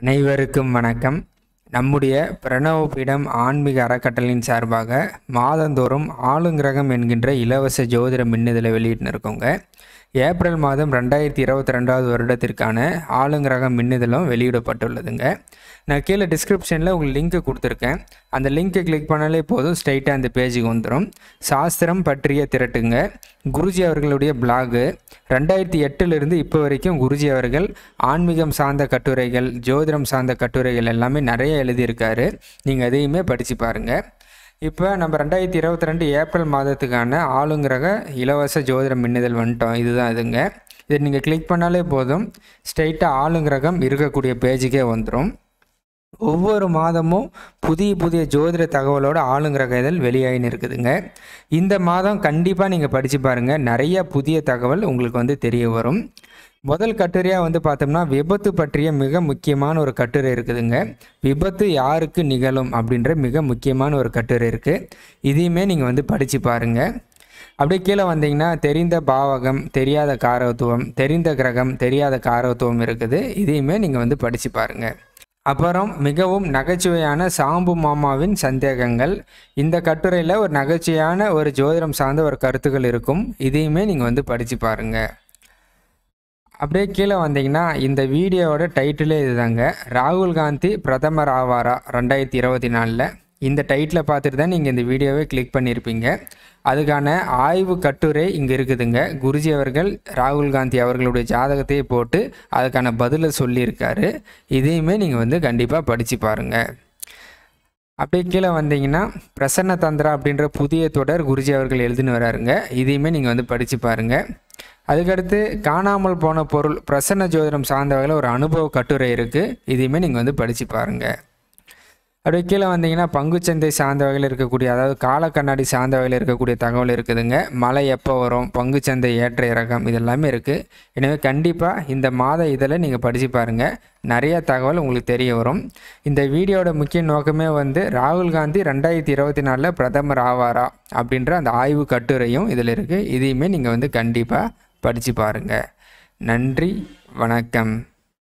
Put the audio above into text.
அனைவருக்கும் வணக்கம் நம்முடைய பீடம் ஆன்மீக அறக்கட்டளையின் சார்பாக மாதந்தோறும் ஆளுங்கிரகம் என்கின்ற இலவச ஜோதிட மின்னதில் வெளியிட்டு இருக்கோங்க ஏப்ரல் மாதம் ரெண்டாயிரத்தி இருபத்தி ரெண்டாவது வருடத்திற்கான ஆளுங்கிரக மின்னிதழும் வெளியிடப்பட்டுள்ளதுங்க நான் கீழே டிஸ்கிரிப்ஷனில் உங்களுக்கு லிங்க்கு கொடுத்துருக்கேன் அந்த லிங்க்கை கிளிக் பண்ணாலே போதும் ஸ்ட்ரைட்டாக அந்த பேஜுக்கு வந்துடும் சாஸ்திரம் பற்றிய திரட்டுங்க குருஜி அவர்களுடைய பிளாகு ரெண்டாயிரத்தி எட்டிலிருந்து இப்போ வரைக்கும் குருஜி அவர்கள் ஆன்மீகம் சார்ந்த கட்டுரைகள் ஜோதிடம் சார்ந்த கட்டுரைகள் எல்லாமே நிறைய எழுதியிருக்காரு நீங்கள் அதையுமே படித்து பாருங்கள் இப்போ நம்ம ரெண்டாயிரத்தி இருபத்தி ரெண்டு ஏப்ரல் மாதத்துக்கான ஆளுங்கிரக இலவச ஜோதிட மின்னுதல் வந்துட்டோம் இதுதான் இதுங்க இதை நீங்கள் கிளிக் பண்ணாலே போதும் ஸ்ட்ரைட்டாக ஆளுங்கிரகம் இருக்கக்கூடிய பேஜுக்கே வந்துடும் ஒவ்வொரு மாதமும் புதிய புதிய ஜோதிட தகவலோட ஆளுங்கிரக இதழ் வெளியாகினு இருக்குதுங்க இந்த மாதம் கண்டிப்பாக நீங்கள் படித்து பாருங்கள் நிறைய புதிய தகவல் உங்களுக்கு வந்து தெரிய வரும் முதல் கட்டுரையாக வந்து பார்த்தோம்னா விபத்து பற்றிய மிக முக்கியமான ஒரு கட்டுரை இருக்குதுங்க விபத்து யாருக்கு நிகழும் அப்படின்ற மிக முக்கியமான ஒரு கட்டுரை இருக்குது இதையுமே நீங்கள் வந்து படித்து பாருங்கள் அப்படியே கீழே வந்தீங்கன்னா தெரிந்த பாவகம் தெரியாத காரத்துவம் தெரிந்த கிரகம் தெரியாத காரத்துவம் இருக்குது இதையுமே நீங்கள் வந்து படித்து பாருங்கள் அப்புறம் மிகவும் நகைச்சுவையான சாம்பு மாமாவின் சந்தேகங்கள் இந்த கட்டுரையில் ஒரு நகைச்சுவையான ஒரு ஜோதிடம் சார்ந்த ஒரு கருத்துக்கள் இருக்கும் இதையுமே நீங்கள் வந்து படித்து பாருங்கள் அப்படியே கீழே வந்தீங்கன்னா இந்த வீடியோவோட டைட்டிலே இதுதாங்க ராகுல் காந்தி பிரதமர் ஆவாரா ரெண்டாயிரத்தி இருபத்தி நாலில் இந்த டைட்டிலை பார்த்துட்டு தான் நீங்கள் இந்த வீடியோவை கிளிக் பண்ணியிருப்பீங்க அதுக்கான ஆய்வு கட்டுரை இங்கே இருக்குதுங்க குருஜி அவர்கள் ராகுல் காந்தி அவர்களுடைய ஜாதகத்தையே போட்டு அதுக்கான பதிலை சொல்லியிருக்காரு இதையுமே நீங்கள் வந்து கண்டிப்பாக படித்து பாருங்கள் அப்படியே கீழே வந்தீங்கன்னா பிரசன்ன தந்திரா அப்படின்ற புதிய தொடர் குருஜி அவர்கள் எழுதுன்னு வராருங்க இதையுமே நீங்கள் வந்து படித்து பாருங்கள் அதுக்கடுத்து காணாமல் போன பொருள் பிரசன்ன ஜோதிடம் சார்ந்த வகையில் ஒரு அனுபவ கட்டுரை இருக்குது இதையுமே நீங்கள் வந்து படித்து பாருங்கள் அப்படியே கீழே வந்தீங்கன்னா பங்குச்சந்தை சார்ந்த வகையில் இருக்கக்கூடிய அதாவது கால கண்ணாடி சார்ந்த வகையில் இருக்கக்கூடிய தகவல் இருக்குதுங்க மழை எப்போ வரும் பங்குச்சந்தை ஏற்ற இறக்கம் இதெல்லாமே இருக்குது எனவே கண்டிப்பாக இந்த மாத இதில் நீங்கள் படித்து பாருங்கள் நிறைய தகவல் உங்களுக்கு தெரிய வரும் இந்த வீடியோட முக்கிய நோக்கமே வந்து ராகுல் காந்தி ரெண்டாயிரத்தி இருபத்தி நாலில் பிரதமர் ஆவாரா அப்படின்ற அந்த ஆய்வு கட்டுரையும் இதில் இருக்குது இதையுமே நீங்கள் வந்து கண்டிப்பாக படித்து பாருங்கள் நன்றி வணக்கம்